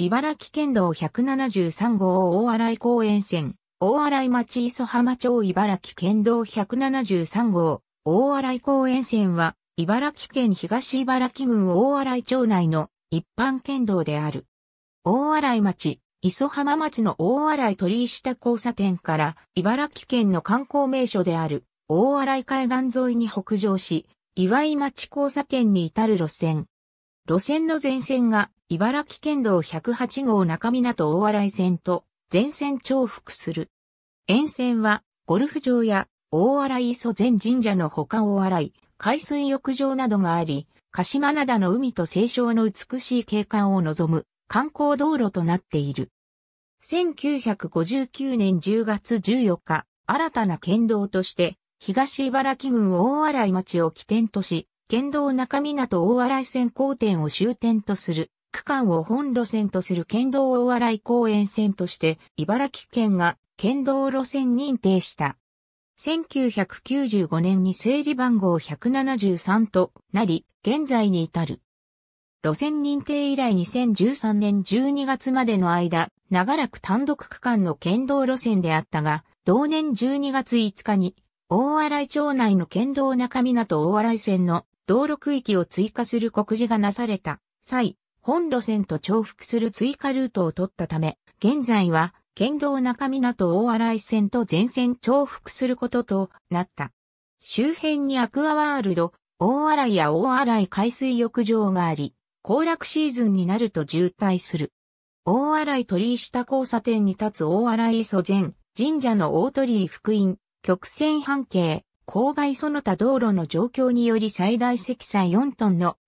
茨城県道173号大洗公園線、大洗町磯浜町茨城県道173号大洗公園線は、茨城県東茨城郡大洗町内の一般県道である。大洗町、磯浜町の大洗鳥石田交差点から茨城県の観光名所である大洗海岸沿いに北上し、岩井町交差点に至る路線。路線の前線が茨城県道108号中港大洗線と全線重複する。沿線は、ゴルフ場や大洗磯前神社の他大洗、海水浴場などがあり、鹿島灘の海と清少の美しい景観を望む観光道路となっている。1959年10月14日、新たな県道として、東茨城郡大洗町を起点とし、県道中港大洗線交点を終点とする。区間を本路線とする県道大洗公園線として、茨城県が県道路線認定した。1995年に整理番号173となり、現在に至る。路線認定以来2013年12月までの間、長らく単独区間の県道路線であったが、同年12月5日に、大洗町内の県道中港大洗線の道路区域を追加する告示がなされた際、本路線と重複する追加ルートを取ったため、現在は県道中港大洗線と全線重複することとなった。周辺にアクアワールド、大洗や大洗海水浴場があり、行楽シーズンになると渋滞する。大洗鳥居下交差点に立つ大洗祖前、神社の大鳥居福音、曲線半径、勾配その他道路の状況により最大積載4トンの